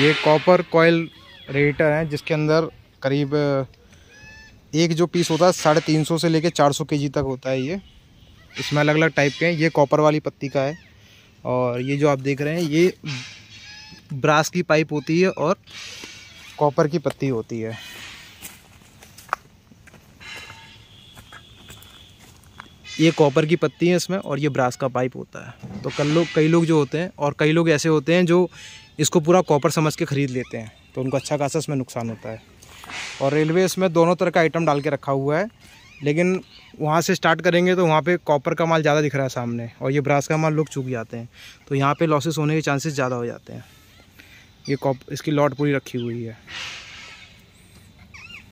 ये कॉपर कोयल रेडिएटर हैं जिसके अंदर करीब एक जो पीस होता है साढ़े तीन सौ से लेके चार सौ के जी तक होता है ये इसमें अलग अलग टाइप के हैं ये कॉपर वाली पत्ती का है और ये जो आप देख रहे हैं ये ब्रास की पाइप होती है और कॉपर की पत्ती होती है ये कॉपर की पत्ती है इसमें और ये ब्रास का पाइप होता है तो कल लोग कई लोग जो होते हैं और कई लोग ऐसे होते हैं जो इसको पूरा कॉपर समझ के ख़रीद लेते हैं तो उनको अच्छा खासा इसमें नुकसान होता है और रेलवे इसमें दोनों तरह का आइटम डाल के रखा हुआ है लेकिन वहाँ से स्टार्ट करेंगे तो वहाँ पे कॉपर का माल ज़्यादा दिख रहा है सामने और ये ब्रास का माल लोग चूक जाते हैं तो यहाँ पे लॉसेस होने के चांसेस ज़्यादा हो जाते हैं ये कॉप इसकी लॉट पूरी रखी हुई है